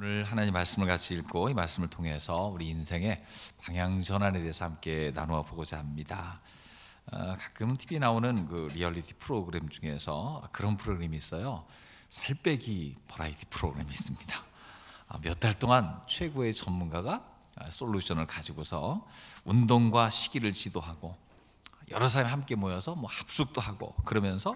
오늘 하나님 말씀을 같이 읽고 이 말씀을 통해서 우리 인생의 방향 전환에 대해서 함께 나누어 보고자 합니다. 어, 가끔 TV 나오는 그 리얼리티 프로그램 중에서 그런 프로그램이 있어요. 살 빼기 버라이티 프로그램이 있습니다. 아, 몇달 동안 최고의 전문가가 솔루션을 가지고서 운동과 시기를 지도하고 여러 사람이 함께 모여서 뭐 합숙도 하고 그러면서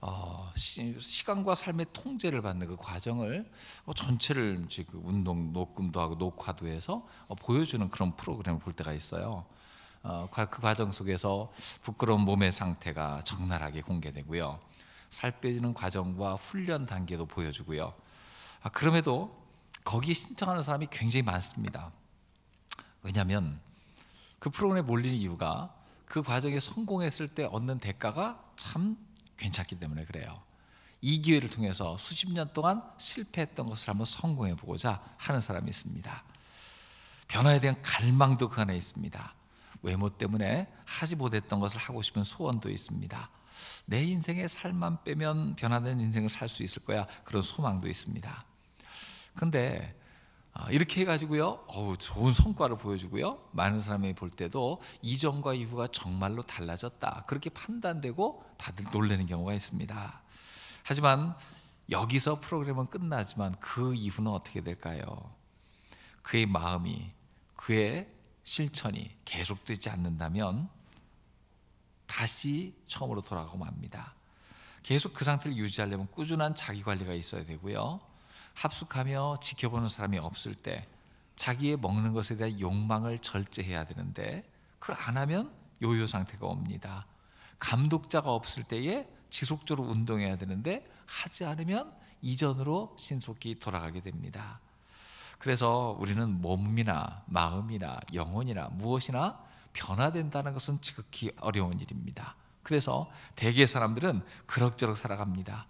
어, 시, 간과 삶의 통제를 받는 그 과정을 어, 전체를 지금 그 운동 녹음도 하고 녹화도 해서 어, 보여주는 그런 프로그램을 볼 때가 있어요. 어, 그 과정 속에서 부끄러운 몸의 상태가 적나라하게 공개되고요. 살 빼는 지 과정과 훈련 단계도 보여주고요. 아, 그럼에도 거기에 신청하는 사람이 굉장히 많습니다. 왜냐하면 그 프로그램에 몰리는 이유가 그 과정에 성공했을 때 얻는 대가가 참 괜찮기 때문에 그래요. 이 기회를 통해서 수십 년 동안 실패했던 것을 한번 성공해 보고자 하는 사람이 있습니다. 변화에 대한 갈망도 그 안에 있습니다. 외모 때문에 하지 못했던 것을 하고 싶은 소원도 있습니다. 내 인생의 살만 빼면 변화된 인생을 살 수 있을 거야. 그런 소망도 있습니다. 근데 아, 이렇게 해가지고요, 어우, 좋은 성과를 보여주고요, 많은 사람이 볼 때도 이전과 이후가 정말로 달라졌다. 그렇게 판단되고 다들 놀라는 경우가 있습니다. 하지만 여기서 프로그램은 끝나지만 그 이후는 어떻게 될까요? 그의 마음이, 그의 실천이 계속되지 않는다면 다시 처음으로 돌아가고 맙니다. 계속 그 상태를 유지하려면 꾸준한 자기 관리가 있어야 되고요. 합숙하며 지켜보는 사람이 없을 때 자기의 먹는 것에 대한 욕망을 절제해야 되는데 그걸 안 하면 요요 상태가 옵니다. 감독자가 없을 때에 지속적으로 운동해야 되는데 하지 않으면 이전으로 신속히 돌아가게 됩니다. 그래서 우리는 몸이나 마음이나 영혼이나 무엇이나 변화된다는 것은 지극히 어려운 일입니다. 그래서 대개 사람들은 그럭저럭 살아갑니다.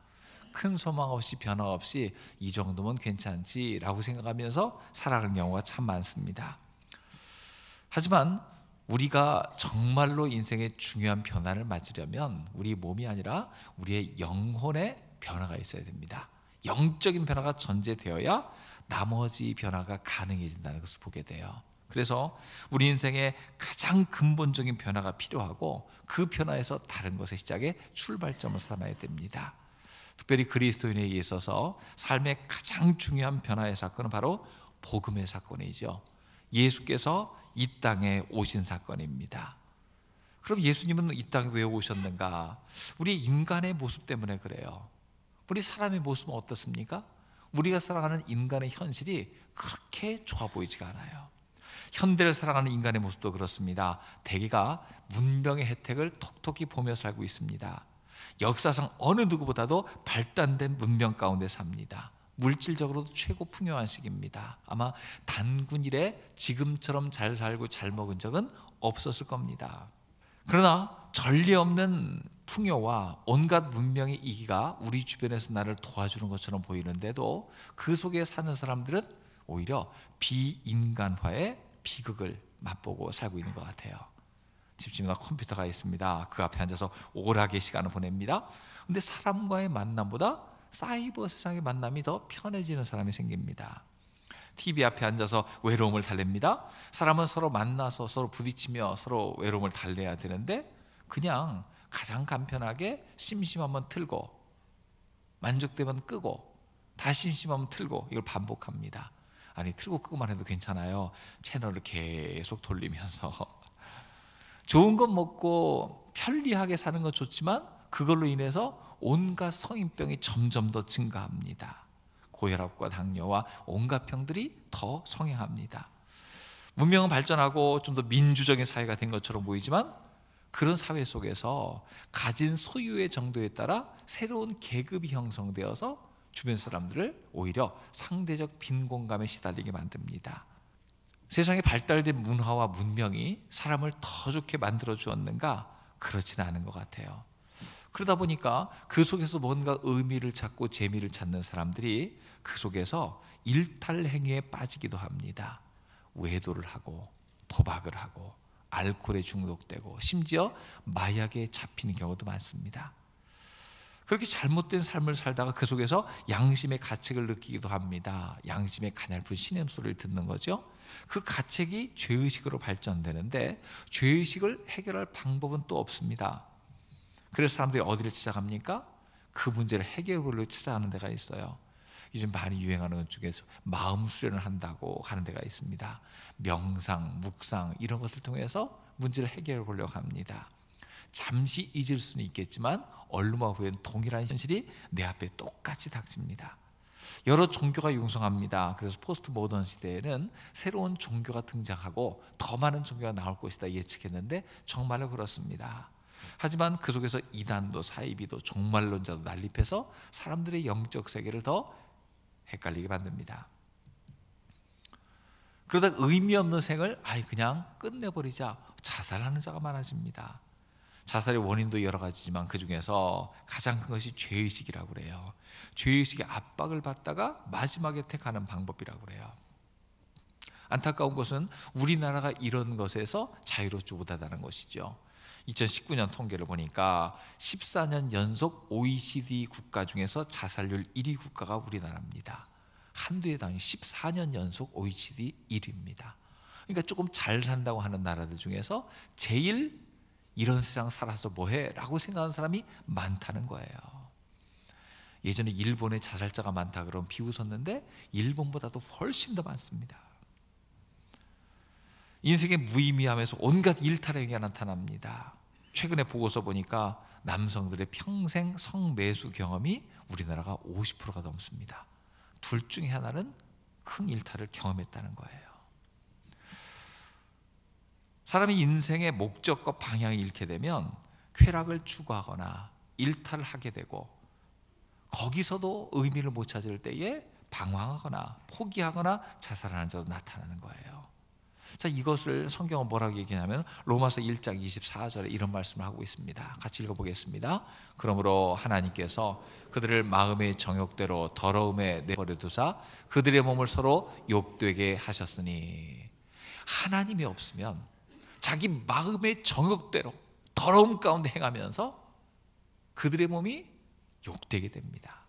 큰 소망 없이 변화 없이 이 정도면 괜찮지라고 생각하면서 살아가는 경우가 참 많습니다. 하지만 우리가 정말로 인생의 중요한 변화를 맞으려면 우리 몸이 아니라 우리의 영혼의 변화가 있어야 됩니다. 영적인 변화가 전제되어야 나머지 변화가 가능해진다는 것을 보게 돼요. 그래서 우리 인생의 가장 근본적인 변화가 필요하고 그 변화에서 다른 것의 시작에 출발점을 삼아야 됩니다. 특별히 그리스도인에게 있어서 삶의 가장 중요한 변화의 사건은 바로 복음의 사건이죠. 예수께서 이 땅에 오신 사건입니다. 그럼 예수님은 이 땅에 왜 오셨는가? 우리 인간의 모습 때문에 그래요. 우리 사람의 모습은 어떻습니까? 우리가 살아가는 인간의 현실이 그렇게 좋아 보이지가 않아요. 현대를 살아가는 인간의 모습도 그렇습니다. 대개가 문명의 혜택을 톡톡히 보며 살고 있습니다. 역사상 어느 누구보다도 발단된 문명 가운데 삽니다. 물질적으로도 최고 풍요한 시기입니다. 아마 단군 이래 지금처럼 잘 살고 잘 먹은 적은 없었을 겁니다. 그러나 전례 없는 풍요와 온갖 문명의 이기가 우리 주변에서 나를 도와주는 것처럼 보이는데도 그 속에 사는 사람들은 오히려 비인간화의 비극을 맛보고 살고 있는 것 같아요. 집집마다 컴퓨터가 있습니다. 그 앞에 앉아서 오락의 시간을 보냅니다. 근데 사람과의 만남보다 사이버 세상의 만남이 더 편해지는 사람이 생깁니다. TV 앞에 앉아서 외로움을 달랩니다. 사람은 서로 만나서 서로 부딪히며 서로 외로움을 달래야 되는데 그냥 가장 간편하게 심심하면 틀고 만족되면 끄고 다시 심심하면 틀고 이걸 반복합니다. 아니 틀고 끄고만 해도 괜찮아요. 채널을 계속 돌리면서 좋은 것 먹고 편리하게 사는 건 좋지만 그걸로 인해서 온갖 성인병이 점점 더 증가합니다. 고혈압과 당뇨와 온갖 병들이 더 성행합니다. 문명은 발전하고 좀 더 민주적인 사회가 된 것처럼 보이지만 그런 사회 속에서 가진 소유의 정도에 따라 새로운 계급이 형성되어서 주변 사람들을 오히려 상대적 빈곤감에 시달리게 만듭니다. 세상에 발달된 문화와 문명이 사람을 더 좋게 만들어 주었는가? 그렇지는 않은 것 같아요. 그러다 보니까 그 속에서 뭔가 의미를 찾고 재미를 찾는 사람들이 그 속에서 일탈 행위에 빠지기도 합니다. 외도를 하고 도박을 하고 알코올에 중독되고 심지어 마약에 잡히는 경우도 많습니다. 그렇게 잘못된 삶을 살다가 그 속에서 양심의 가책을 느끼기도 합니다. 양심의 가냘픈 신음소리를 듣는 거죠. 그 가책이 죄의식으로 발전되는데 죄의식을 해결할 방법은 또 없습니다. 그래서 사람들이 어디를 찾아갑니까? 그 문제를 해결으로 찾아가는 데가 있어요. 요즘 많이 유행하는 중에서 마음 수련을 한다고 하는 데가 있습니다. 명상, 묵상 이런 것을 통해서 문제를 해결해 보려고 합니다. 잠시 잊을 수는 있겠지만 얼마 후엔 동일한 현실이 내 앞에 똑같이 닥칩니다. 여러 종교가 융성합니다. 그래서 포스트 모던 시대에는 새로운 종교가 등장하고 더 많은 종교가 나올 것이다 예측했는데 정말로 그렇습니다. 하지만 그 속에서 이단도 사이비도 종말론자도 난립해서 사람들의 영적 세계를 더 헷갈리게 만듭니다. 그러다 의미 없는 생을 아예 그냥 끝내버리자 자살하는 자가 많아집니다. 자살의 원인도 여러 가지지만 그 중에서 가장 큰 것이 죄의식이라고 그래요. 죄의식의 압박을 받다가 마지막에 택하는 방법이라고 그래요. 안타까운 것은 우리나라가 이런 것에서 자유롭지 못하다는 것이죠. 2019년 통계를 보니까 14년 연속 OECD 국가 중에서 자살률 1위 국가가 우리나라입니다. 한두해 당이 14년 연속 OECD 1위입니다. 그러니까 조금 잘 산다고 하는 나라들 중에서 제일 이런 세상 살아서 뭐해? 라고 생각하는 사람이 많다는 거예요. 예전에 일본에 자살자가 많다 그러면 비웃었는데 일본보다도 훨씬 더 많습니다. 인생의 무의미함에서 온갖 일탈행위가 나타납니다. 최근에 보고서 보니까 남성들의 평생 성매수 경험이 우리나라가 50%가 넘습니다. 둘 중에 하나는 큰 일탈을 경험했다는 거예요. 사람이 인생의 목적과 방향을 잃게 되면 쾌락을 추구하거나 일탈을 하게 되고 거기서도 의미를 못 찾을 때에 방황하거나 포기하거나 자살하는 자도 나타나는 거예요. 자, 이것을 성경은 뭐라고 얘기냐면 로마서 1장 24절에 이런 말씀을 하고 있습니다. 같이 읽어보겠습니다. 그러므로 하나님께서 그들을 마음의 정욕대로 더러움에 내버려 두사 그들의 몸을 서로 욕되게 하셨으니 하나님이 없으면 자기 마음의 정욕대로 더러움 가운데 행하면서 그들의 몸이 욕되게 됩니다.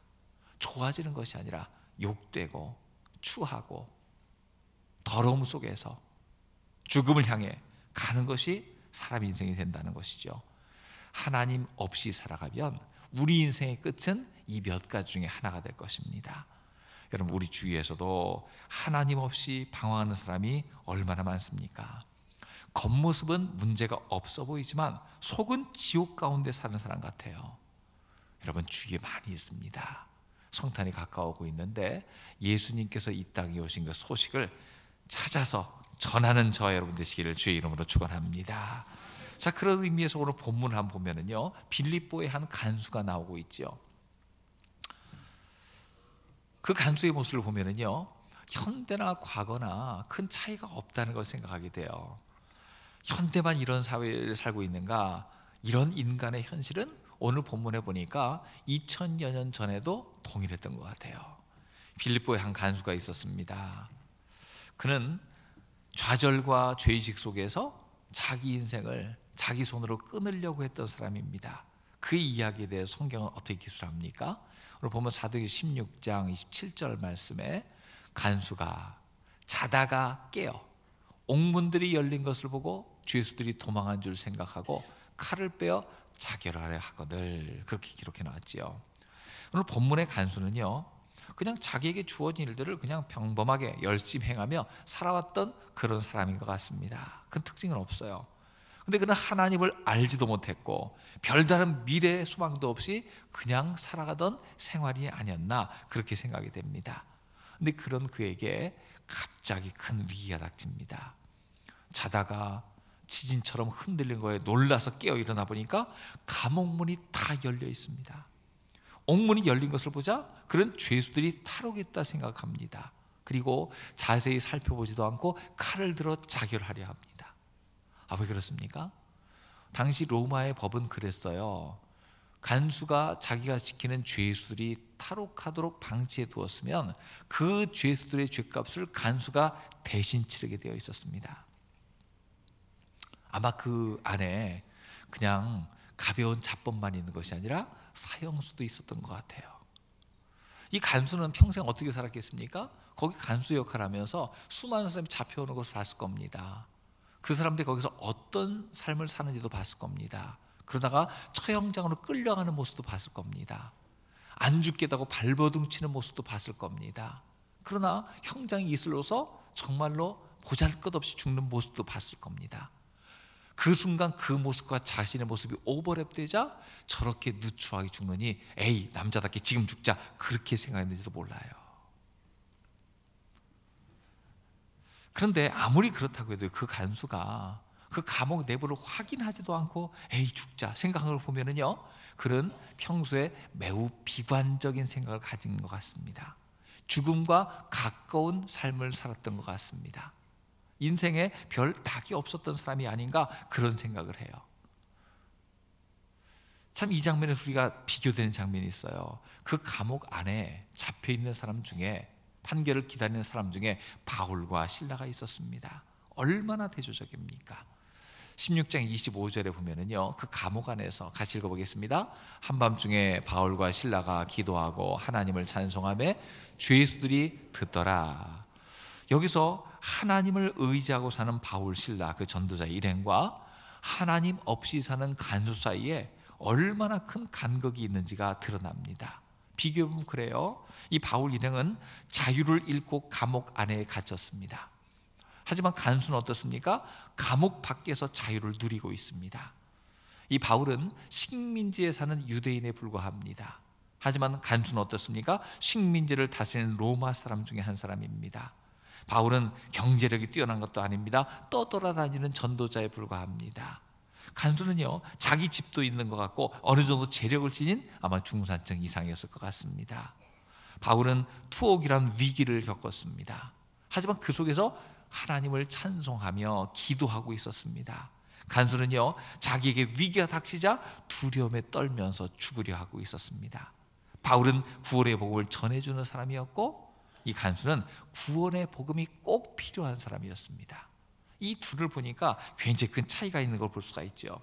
좋아지는 것이 아니라 욕되고 추하고 더러움 속에서 죽음을 향해 가는 것이 사람 인생이 된다는 것이죠. 하나님 없이 살아가면 우리 인생의 끝은 이 몇 가지 중에 하나가 될 것입니다. 여러분 우리 주위에서도 하나님 없이 방황하는 사람이 얼마나 많습니까? 겉모습은 문제가 없어 보이지만 속은 지옥 가운데 사는 사람 같아요. 여러분 주위에 많이 있습니다. 성탄이 가까워오고 있는데 예수님께서 이 땅에 오신 그 소식을 찾아서 전하는 저 여러분 되시기를 주의 이름으로 축원합니다. 자 그런 의미에서 오늘 본문 한번 보면은요 빌립보의 한 간수가 나오고 있죠. 그 간수의 모습을 보면은요 현대나 과거나 큰 차이가 없다는 걸 생각하게 돼요. 현대만 이런 사회를 살고 있는가? 이런 인간의 현실은 오늘 본문에 보니까 2000여 년 전에도 동일했던 것 같아요. 빌립보에 한 간수가 있었습니다. 그는 좌절과 죄의식 속에서 자기 인생을 자기 손으로 끊으려고 했던 사람입니다. 그 이야기에 대해 성경은 어떻게 기술합니까? 오늘 보면 사도기 16장 27절 말씀에 간수가 자다가 깨어 옥문들이 열린 것을 보고 죄수들이 도망한 줄 생각하고 칼을 빼어 자결하려 하거늘 그렇게 기록해 놨지요. 오늘 본문의 간수는요. 그냥 자기에게 주어진 일들을 그냥 평범하게 열심히 행하며 살아왔던 그런 사람인 것 같습니다. 그 특징은 없어요. 근데 그는 하나님을 알지도 못했고 별다른 미래의 소망도 없이 그냥 살아가던 생활이 아니었나 그렇게 생각이 됩니다. 근데 그런 그에게 갑자기 큰 위기가 닥칩니다. 자다가 지진처럼 흔들린 거에 놀라서 깨어 일어나 보니까 감옥문이 다 열려 있습니다. 옥문이 열린 것을 보자 그런 죄수들이 탈옥했다 생각합니다. 그리고 자세히 살펴보지도 않고 칼을 들어 자결하려 합니다. 아, 왜 그렇습니까? 당시 로마의 법은 그랬어요. 간수가 자기가 지키는 죄수들이 탈옥하도록 방치해 두었으면 그 죄수들의 죄값을 간수가 대신 치르게 되어 있었습니다. 아마 그 안에 그냥 가벼운 잡법만 있는 것이 아니라 사형수도 있었던 것 같아요. 이 간수는 평생 어떻게 살았겠습니까? 거기 간수 역할하면서 수많은 사람이 잡혀오는 것을 봤을 겁니다. 그 사람들이 거기서 어떤 삶을 사는지도 봤을 겁니다. 그러다가 처형장으로 끌려가는 모습도 봤을 겁니다. 안 죽겠다고 발버둥 치는 모습도 봤을 겁니다. 그러나 형장이 이슬로서 정말로 보잘것없이 죽는 모습도 봤을 겁니다. 그 순간 그 모습과 자신의 모습이 오버랩되자 저렇게 누추하게 죽느니 에이 남자답게 지금 죽자 그렇게 생각했는지도 몰라요. 그런데 아무리 그렇다고 해도 그 간수가 그 감옥 내부를 확인하지도 않고 에이 죽자 생각을 보면은요 그런 평소에 매우 비관적인 생각을 가진 것 같습니다. 죽음과 가까운 삶을 살았던 것 같습니다. 인생에 별닭이 없었던 사람이 아닌가 그런 생각을 해요. 참 이 장면에 우리가 비교되는 장면이 있어요. 그 감옥 안에 잡혀 있는 사람 중에 판결을 기다리는 사람 중에 바울과 신라가 있었습니다. 얼마나 대조적입니까? 16장 25절에 보면은요, 그 감옥 안에서 같이 읽어보겠습니다. 한밤중에 바울과 신라가 기도하고 하나님을 찬송함에 죄수들이 듣더라. 여기서 하나님을 의지하고 사는 바울 신라 그 전도자 일행과 하나님 없이 사는 간수 사이에 얼마나 큰간극이 있는지가 드러납니다. 비교해면 그래요. 이 바울 일행은 자유를 잃고 감옥 안에 갇혔습니다. 하지만 간수는 어떻습니까? 감옥 밖에서 자유를 누리고 있습니다. 이 바울은 식민지에 사는 유대인에 불과합니다. 하지만 간수는 어떻습니까? 식민지를 다스리는 로마 사람 중에 한 사람입니다. 바울은 경제력이 뛰어난 것도 아닙니다. 떠돌아다니는 전도자에 불과합니다. 간수는요 자기 집도 있는 것 같고 어느 정도 재력을 지닌 아마 중산층 이상이었을 것 같습니다. 바울은 투옥이란 위기를 겪었습니다. 하지만 그 속에서 하나님을 찬송하며 기도하고 있었습니다. 간수는요 자기에게 위기가 닥치자 두려움에 떨면서 죽으려 하고 있었습니다. 바울은 구월의 복을 전해주는 사람이었고 이 간수는 구원의 복음이 꼭 필요한 사람이었습니다. 이 둘을 보니까 굉장히 큰 차이가 있는 걸 볼 수가 있죠.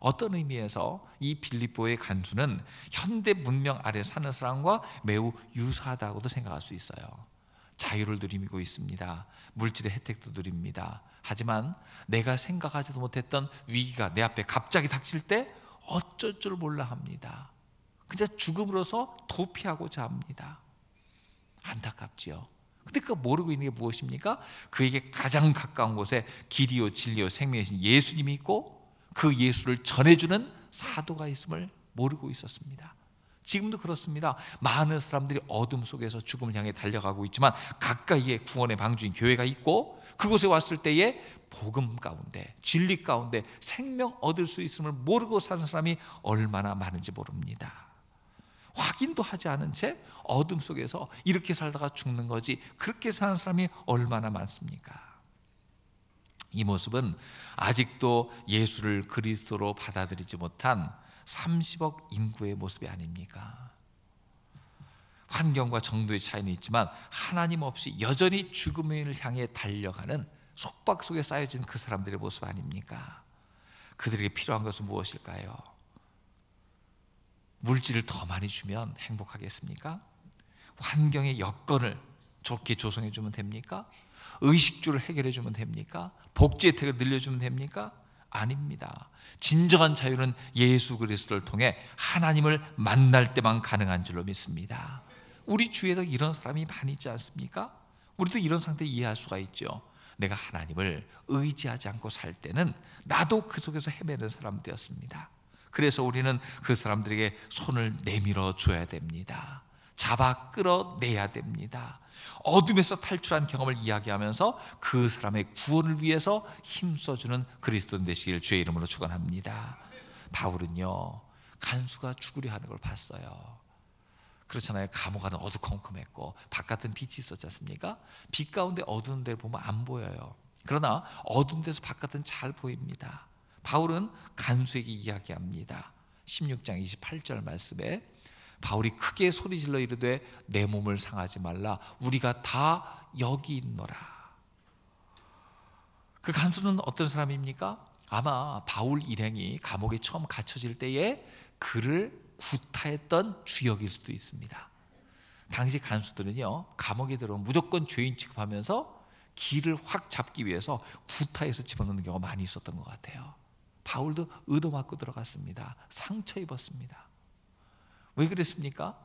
어떤 의미에서 이 빌립보의 간수는 현대 문명 아래 사는 사람과 매우 유사하다고도 생각할 수 있어요. 자유를 누리고 있습니다. 물질의 혜택도 누립니다. 하지만 내가 생각하지도 못했던 위기가 내 앞에 갑자기 닥칠 때 어쩔 줄 몰라 합니다. 그냥 죽음으로서 도피하고자 합니다. 안타깝지요. 근데 그가 모르고 있는 게 무엇입니까? 그에게 가장 가까운 곳에 길이요 진리요 생명이신 예수님이 있고 그 예수를 전해주는 사도가 있음을 모르고 있었습니다. 지금도 그렇습니다. 많은 사람들이 어둠 속에서 죽음을 향해 달려가고 있지만 가까이에 구원의 방주인 교회가 있고 그곳에 왔을 때에 복음 가운데 진리 가운데 생명 얻을 수 있음을 모르고 사는 사람이 얼마나 많은지 모릅니다. 확인도 하지 않은 채 어둠 속에서 이렇게 살다가 죽는 거지 그렇게 사는 사람이 얼마나 많습니까? 이 모습은 아직도 예수를 그리스도로 받아들이지 못한 30억 인구의 모습이 아닙니까? 환경과 정도의 차이는 있지만 하나님 없이 여전히 죽음을 향해 달려가는 속박 속에 쌓여진 그 사람들의 모습 아닙니까? 그들에게 필요한 것은 무엇일까요? 물질을 더 많이 주면 행복하겠습니까? 환경의 여건을 좋게 조성해 주면 됩니까? 의식주를 해결해 주면 됩니까? 복지 혜택을 늘려 주면 됩니까? 아닙니다. 진정한 자유는 예수 그리스도를 통해 하나님을 만날 때만 가능한 줄로 믿습니다. 우리 주위에도 이런 사람이 많이 있지 않습니까? 우리도 이런 상태 이해할 수가 있죠. 내가 하나님을 의지하지 않고 살 때는 나도 그 속에서 헤매는 사람 되었습니다. 그래서 우리는 그 사람들에게 손을 내밀어 줘야 됩니다. 잡아 끌어내야 됩니다. 어둠에서 탈출한 경험을 이야기하면서 그 사람의 구원을 위해서 힘써주는 그리스도인 되시길 주의 이름으로 축원합니다. 바울은요 간수가 죽으려 하는 걸 봤어요. 그렇잖아요. 감옥 안은 어두컴컴했고 바깥은 빛이 있었지 않습니까? 빛 가운데 어두운 데 보면 안 보여요. 그러나 어두운 데서 바깥은 잘 보입니다. 바울은 간수에게 이야기합니다. 16장 28절 말씀에 바울이 크게 소리질러 이르되 내 몸을 상하지 말라 우리가 다 여기 있노라. 그 간수는 어떤 사람입니까? 아마 바울 일행이 감옥에 처음 갇혀질 때에 그를 구타했던 주역일 수도 있습니다. 당시 간수들은요 감옥에 들어오 무조건 죄인 취급하면서 길을 확 잡기 위해서 구타해서 집어넣는 경우가 많이 있었던 것 같아요. 바울도 의도맞고 들어갔습니다. 상처 입었습니다. 왜 그랬습니까?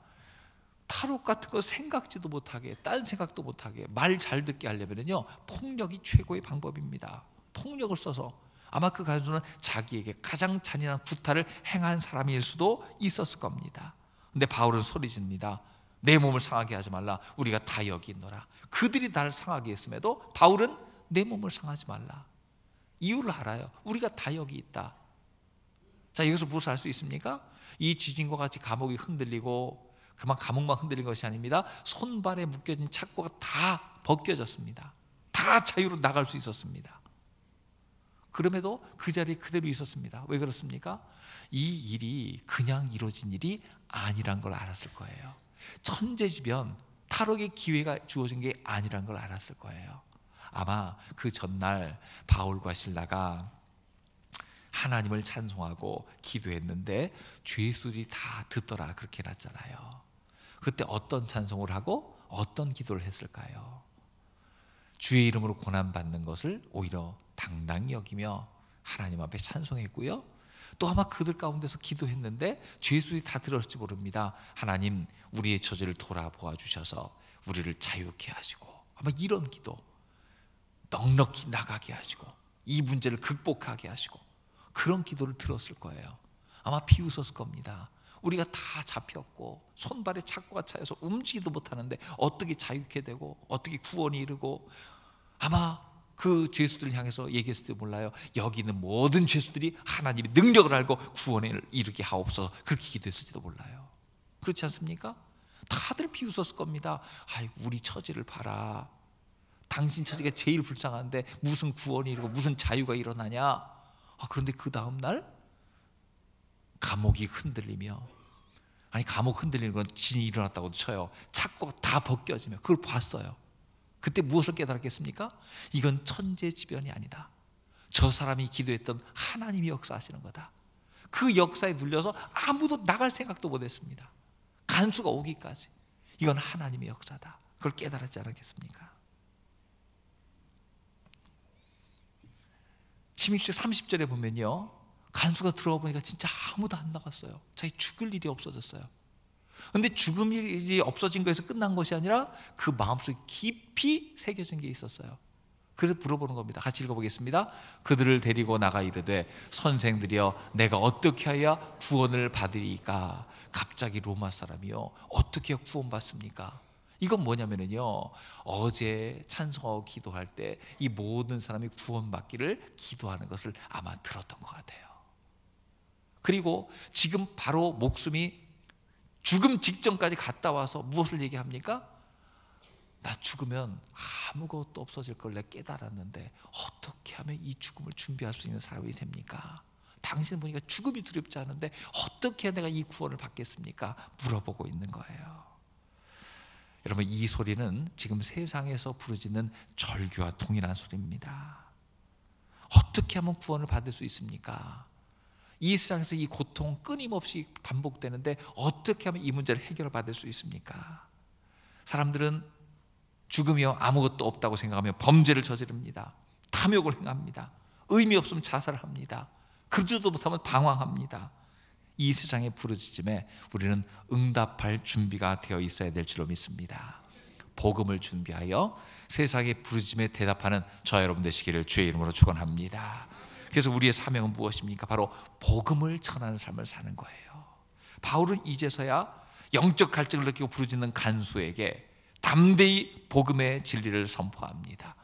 탈옥 같은 거 생각지도 못하게, 딴 생각도 못하게, 말 잘 듣게 하려면요, 폭력이 최고의 방법입니다. 폭력을 써서. 아마 그 가수는 자기에게 가장 잔인한 구타를 행한 사람일 수도 있었을 겁니다. 근데 바울은 소리 집니다. 내 몸을 상하게 하지 말라. 우리가 다 여기 있노라. 그들이 날 상하게 했음에도 바울은 내 몸을 상하지 말라. 이유를 알아요. 우리가 다 여기 있다. 자, 여기서 무엇을 알수 있습니까? 이 지진과 같이 감옥이 흔들리고 그만 감옥만 흔들린 것이 아닙니다. 손발에 묶여진 착고가 다 벗겨졌습니다. 다 자유로 나갈 수 있었습니다. 그럼에도 그 자리에 그대로 있었습니다. 왜 그렇습니까? 이 일이 그냥 이루어진 일이 아니란 걸 알았을 거예요. 천재지변 탈옥의 기회가 주어진 게 아니란 걸 알았을 거예요. 아마 그 전날 바울과 신라가 하나님을 찬송하고 기도했는데 죄수들이 다 듣더라 그렇게 났잖아요. 그때 어떤 찬송을 하고 어떤 기도를 했을까요? 주의 이름으로 고난 받는 것을 오히려 당당히 여기며 하나님 앞에 찬송했고요. 또 아마 그들 가운데서 기도했는데 죄수들이 다 들었을지 모릅니다. 하나님 우리의 처지를 돌아보아 주셔서 우리를 자유케 하시고 아마 이런 기도 넉넉히 나가게 하시고 이 문제를 극복하게 하시고 그런 기도를 들었을 거예요. 아마 비웃었을 겁니다. 우리가 다 잡혔고 손발에 착고가 차여서 움직이도 못하는데 어떻게 자유케 되고 어떻게 구원이 이르고 아마 그죄수들 향해서 얘기했을지 몰라요. 여기 있는 모든 죄수들이 하나님이 능력을 알고 구원을 이르게 하옵소서 그렇게 기도했을지도 몰라요. 그렇지 않습니까? 다들 비웃었을 겁니다. 아이 우리 처지를 봐라. 당신 처지가 제일 불쌍한데 무슨 구원이 이고 무슨 자유가 일어나냐 아, 그런데 그 다음날 감옥이 흔들리며 아니 감옥 흔들리는 건 진이 일어났다고도 쳐요 자꾸 다 벗겨지며 그걸 봤어요 그때 무엇을 깨달았겠습니까? 이건 천재지변이 아니다 저 사람이 기도했던 하나님이 역사하시는 거다 그 역사에 눌려서 아무도 나갈 생각도 못했습니다 간수가 오기까지 이건 하나님의 역사다 그걸 깨달았지 않았겠습니까? 16절 30절에 보면요. 간수가 들어와 보니까 진짜 아무도 안 나갔어요. 자기 죽을 일이 없어졌어요. 근데 죽음 일이 없어진 거에서 끝난 것이 아니라 그 마음속에 깊이 새겨진 게 있었어요. 그래서 물어보는 겁니다. 같이 읽어보겠습니다. 그들을 데리고 나가 이르되 선생들이여 내가 어떻게 하여 구원을 받으리까? 갑자기 로마 사람이요 어떻게 구원받습니까? 이건 뭐냐면은요. 어제 찬송하고 기도할 때 이 모든 사람이 구원받기를 기도하는 것을 아마 들었던 것 같아요. 그리고 지금 바로 목숨이 죽음 직전까지 갔다 와서 무엇을 얘기합니까? 나 죽으면 아무것도 없어질 걸 내가 깨달았는데 어떻게 하면 이 죽음을 준비할 수 있는 사람이 됩니까? 당신 보니까 죽음이 두렵지 않은데 어떻게 내가 이 구원을 받겠습니까? 물어보고 있는 거예요. 여러분 이 소리는 지금 세상에서 부르짖는 절규와 동일한 소리입니다. 어떻게 하면 구원을 받을 수 있습니까? 이 세상에서 이 고통 끊임없이 반복되는데 어떻게 하면 이 문제를 해결 받을 수 있습니까? 사람들은 죽으며 아무것도 없다고 생각하며 범죄를 저지릅니다. 탐욕을 행합니다. 의미 없으면 자살 합니다. 그러지도 못하면 방황합니다. 이 세상의 부르짖음에 우리는 응답할 준비가 되어 있어야 될 줄로 믿습니다. 복음을 준비하여 세상의 부르짖에 대답하는 저 여러분 되시기를 주의 이름으로 축원합니다. 그래서 우리의 사명은 무엇입니까? 바로 복음을 전하는 삶을 사는 거예요. 바울은 이제서야 영적 갈증을 느끼고 부르짖는 간수에게 담대히 복음의 진리를 선포합니다.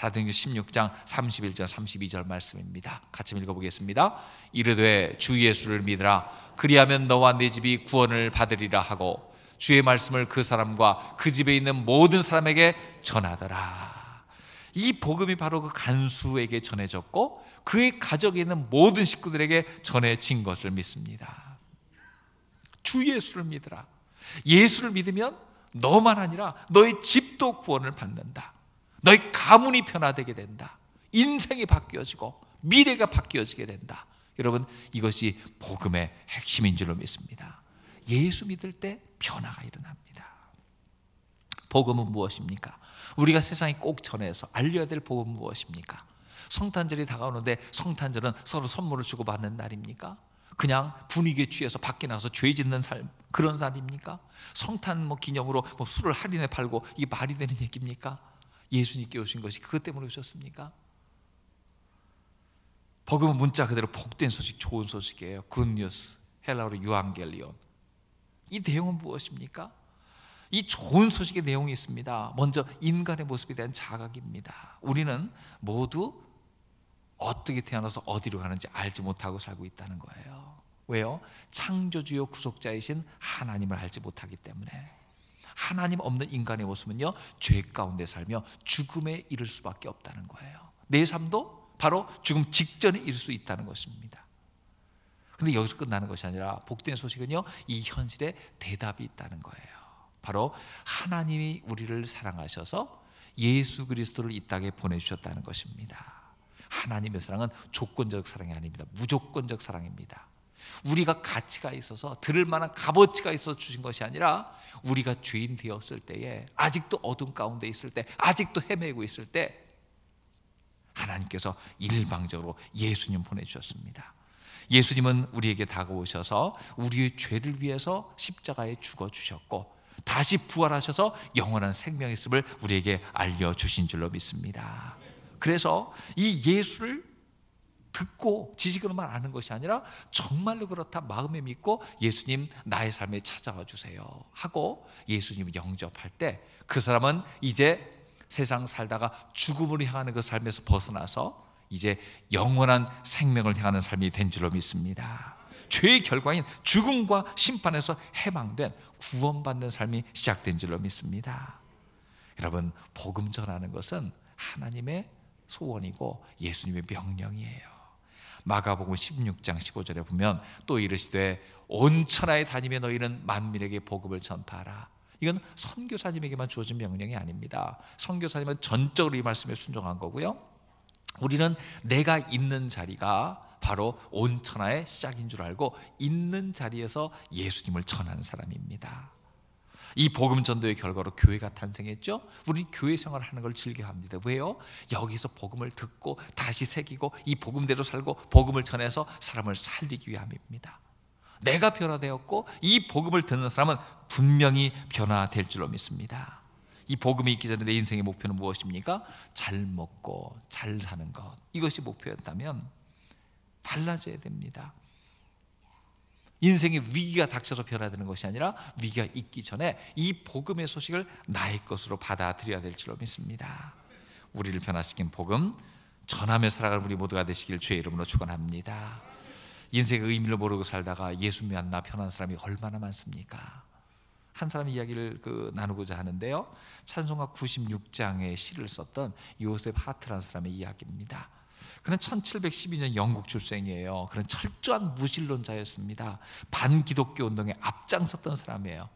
사도행전 16장 31절 32절 말씀입니다. 같이 읽어보겠습니다. 이르되 주 예수를 믿으라 그리하면 너와 네 집이 구원을 받으리라 하고 주의 말씀을 그 사람과 그 집에 있는 모든 사람에게 전하더라. 이 복음이 바로 그 간수에게 전해졌고 그의 가족에 있는 모든 식구들에게 전해진 것을 믿습니다. 주 예수를 믿으라. 예수를 믿으면 너만 아니라 너의 집도 구원을 받는다. 너희 가문이 변화되게 된다. 인생이 바뀌어지고 미래가 바뀌어지게 된다. 여러분 이것이 복음의 핵심인 줄로 믿습니다. 예수 믿을 때 변화가 일어납니다. 복음은 무엇입니까? 우리가 세상에 꼭 전해서 알려야 될 복음은 무엇입니까? 성탄절이 다가오는데 성탄절은 서로 선물을 주고받는 날입니까? 그냥 분위기에 취해서 밖에 나서 죄 짓는 삶 그런 날입니까? 성탄 뭐 기념으로 뭐 술을 할인해 팔고 이게 말이 되는 얘기입니까? 예수님께 오신 것이 그것 때문에 오셨습니까? 복음은 문자 그대로 복된 소식, 좋은 소식이에요. 굿뉴스, 헬라어로 유앙겔리온. 이 내용은 무엇입니까? 이 좋은 소식의 내용이 있습니다. 먼저 인간의 모습에 대한 자각입니다. 우리는 모두 어떻게 태어나서 어디로 가는지 알지 못하고 살고 있다는 거예요. 왜요? 창조주요 구속자이신 하나님을 알지 못하기 때문에. 하나님 없는 인간의 모습은요, 죄 가운데 살며 죽음에 이를 수밖에 없다는 거예요. 내 삶도 바로 죽음 직전에 이를 수 있다는 것입니다. 근데 여기서 끝나는 것이 아니라 복된 소식은요, 이 현실에 대답이 있다는 거예요. 바로 하나님이 우리를 사랑하셔서 예수 그리스도를 이 땅에 보내주셨다는 것입니다. 하나님의 사랑은 조건적 사랑이 아닙니다. 무조건적 사랑입니다. 우리가 가치가 있어서 들을 만한 값어치가 있어 주신 것이 아니라 우리가 죄인 되었을 때에 아직도 어둠 가운데 있을 때 아직도 헤매고 있을 때 하나님께서 일방적으로 예수님 보내주셨습니다. 예수님은 우리에게 다가오셔서 우리의 죄를 위해서 십자가에 죽어주셨고 다시 부활하셔서 영원한 생명의 습을 우리에게 알려주신 줄로 믿습니다. 그래서 이 예수를 듣고 지식으로만 아는 것이 아니라 정말로 그렇다 마음에 믿고 예수님 나의 삶에 찾아와 주세요 하고 예수님 영접할 때 그 사람은 이제 세상 살다가 죽음으로 향하는 그 삶에서 벗어나서 이제 영원한 생명을 향하는 삶이 된 줄로 믿습니다. 죄의 결과인 죽음과 심판에서 해방된 구원받는 삶이 시작된 줄로 믿습니다. 여러분, 복음 전하는 것은 하나님의 소원이고 예수님의 명령이에요. 마가복음 16장 15절에 보면 또 이르시되 온 천하에 다니며 너희는 만민에게 복음을 전파하라. 이건 선교사님에게만 주어진 명령이 아닙니다. 선교사님은 전적으로 이 말씀에 순종한 거고요. 우리는 내가 있는 자리가 바로 온 천하의 시작인 줄 알고 있는 자리에서 예수님을 전한 사람입니다. 이 복음 전도의 결과로 교회가 탄생했죠. 우리 교회 생활하는 을걸 즐겨 합니다. 왜요? 여기서 복음을 듣고 다시 새기고 이 복음대로 살고 복음을 전해서 사람을 살리기 위함입니다. 내가 변화되었고 이 복음을 듣는 사람은 분명히 변화될 줄로 믿습니다. 이 복음이 있기 전에 내 인생의 목표는 무엇입니까? 잘 먹고 잘 사는 것 이것이 목표였다면 달라져야 됩니다. 인생의 위기가 닥쳐서 변화되는 것이 아니라 위기가 있기 전에 이 복음의 소식을 나의 것으로 받아들여야 될 줄로 믿습니다. 우리를 변화시킨 복음 전하며 살아가 우리 모두가 되시길 주의 이름으로 축원합니다. 인생의 의미를 모르고 살다가 예수 만나 편한 사람이 얼마나 많습니까? 한 사람 이야기를 그 나누고자 하는데요. 찬송가 96장의 시를 썼던 요셉 하트라는 사람의 이야기입니다. 그는 1712년 영국 출생이에요. 그런 철저한 무신론자였습니다. 반기독교 운동에 앞장섰던 사람이에요.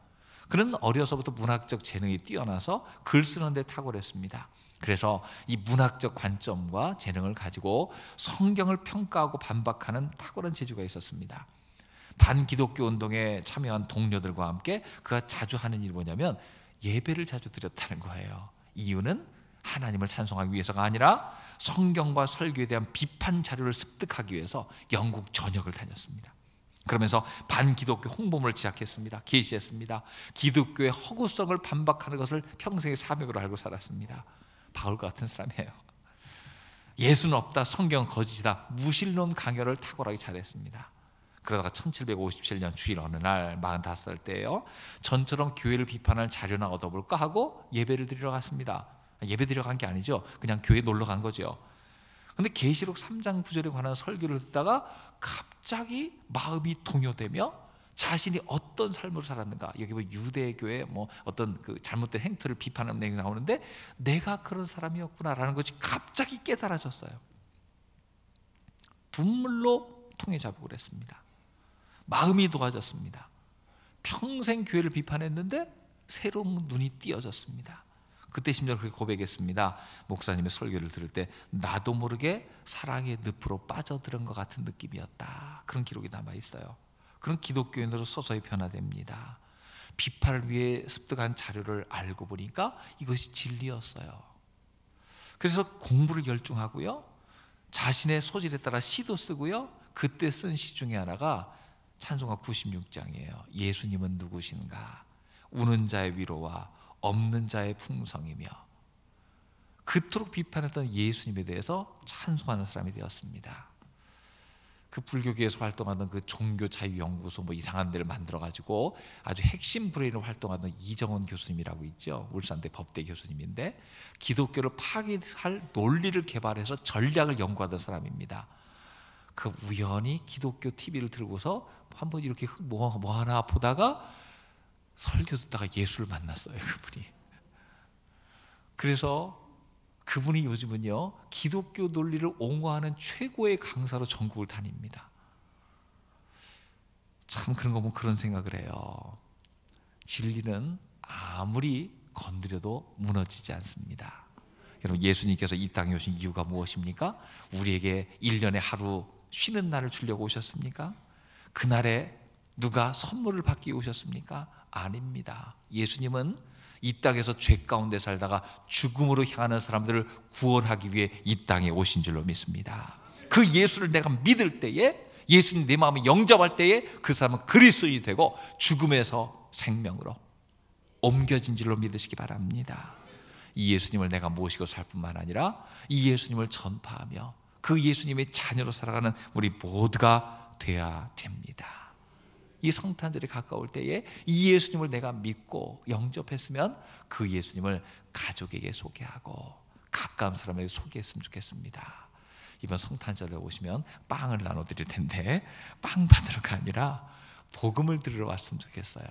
그는 어려서부터 문학적 재능이 뛰어나서 글 쓰는 데 탁월했습니다. 그래서 이 문학적 관점과 재능을 가지고 성경을 평가하고 반박하는 탁월한 재주가 있었습니다. 반기독교 운동에 참여한 동료들과 함께 그가 자주 하는 일이 뭐냐면 예배를 자주 드렸다는 거예요. 이유는 하나님을 찬송하기 위해서가 아니라 성경과 설교에 대한 비판 자료를 습득하기 위해서 영국 전역을 다녔습니다. 그러면서 반기독교 홍보물 시작했습니다. 게시했습니다. 기독교의 허구성을 반박하는 것을 평생의 사명으로 알고 살았습니다. 바울 같은 사람이에요. 예수는 없다, 성경 거짓이다, 무신론 강요를 탁월하게 잘했습니다. 그러다가 1757년 주일 어느 날 45살 때에요. 전처럼 교회를 비판할 자료나 얻어볼까 하고 예배를 드리러 갔습니다. 예배 드리간게 아니죠. 그냥 교회 놀러 간 거죠. 근데 계시록 3장 9절에 관한 설교를 듣다가 갑자기 마음이 동요되며 자신이 어떤 삶으로 살았는가 여기 뭐 유대교의 뭐 어떤 그 잘못된 행태를 비판하는 내용이 나오는데 내가 그런 사람이었구나라는 것이 갑자기 깨달아졌어요. 분물로 통해 잡고 그했습니다 마음이 도와졌습니다. 평생 교회를 비판했는데 새로운 눈이 띄어졌습니다. 그때 심지어 그렇게 고백했습니다. 목사님의 설교를 들을 때 나도 모르게 사랑의 늪으로 빠져들은 것 같은 느낌이었다. 그런 기록이 남아 있어요. 그런 기독교인으로 서서히 변화됩니다. 비판을 위해 습득한 자료를 알고 보니까 이것이 진리였어요. 그래서 공부를 열중하고요. 자신의 소질에 따라 시도 쓰고요. 그때 쓴 시 중에 하나가 찬송가 96장이에요. 예수님은 누구신가? 우는 자의 위로와 없는 자의 풍성이며 그토록 비판했던 예수님에 대해서 찬송하는 사람이 되었습니다. 그 불교계에서 활동하던 그 종교 자유 연구소 뭐 이상한 데를 만들어 가지고 아주 핵심 브레인으 활동하던 이정원 교수님이라고 있죠. 울산대 법대 교수님인데 기독교를 파괴할 논리를 개발해서 전략을 연구하던 사람입니다. 그 우연히 기독교 TV를 들고서 한번 이렇게 뭐, 뭐 하나 보다가 설교 듣다가 예수를 만났어요, 그분이. 그래서 그분이 요즘은요, 기독교 논리를 옹호하는 최고의 강사로 전국을 다닙니다. 참 그런 거 보면 그런 생각을 해요. 진리는 아무리 건드려도 무너지지 않습니다. 여러분, 예수님께서 이 땅에 오신 이유가 무엇입니까? 우리에게 1년에 하루 쉬는 날을 주려고 오셨습니까? 그날에 누가 선물을 받기 오셨습니까? 아닙니다. 예수님은 이 땅에서 죄 가운데 살다가 죽음으로 향하는 사람들을 구원하기 위해 이 땅에 오신 줄로 믿습니다. 그 예수를 내가 믿을 때에 예수님 내 마음에 영접할 때에 그 사람은 그리스도인이 되고 죽음에서 생명으로 옮겨진 줄로 믿으시기 바랍니다. 이 예수님을 내가 모시고 살 뿐만 아니라 이 예수님을 전파하며 그 예수님의 자녀로 살아가는 우리 모두가 돼야 됩니다. 이 성탄절이 가까울 때에 이 예수님을 내가 믿고 영접했으면 그 예수님을 가족에게 소개하고 가까운 사람에게 소개했으면 좋겠습니다. 이번 성탄절에 오시면 빵을 나눠 드릴 텐데 빵 받으러가 아니라 복음을 들으러 왔으면 좋겠어요.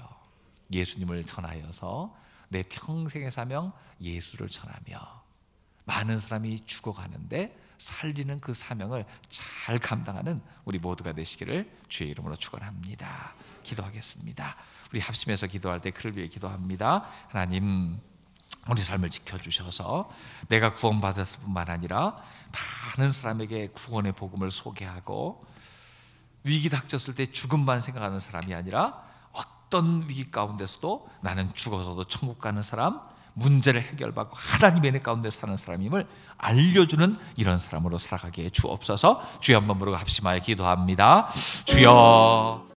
예수님을 전하여서 내 평생의 사명 예수를 전하며 많은 사람이 죽어가는데 살리는 그 사명을 잘 감당하는 우리 모두가 되시기를 주의 이름으로 축원합니다. 기도하겠습니다. 우리 합심해서 기도할 때 그를 위해 기도합니다. 하나님 우리 삶을 지켜주셔서 내가 구원받았을 뿐만 아니라 많은 사람에게 구원의 복음을 소개하고 위기 닥쳤을 때 죽음만 생각하는 사람이 아니라 어떤 위기 가운데서도 나는 죽어서도 천국 가는 사람 문제를 해결받고 하나님의 은 가운데 사는 사람임을 알려주는 이런 사람으로 살아가게 주옵소서 주여 한번 부르고 합심하여 기도합니다 주여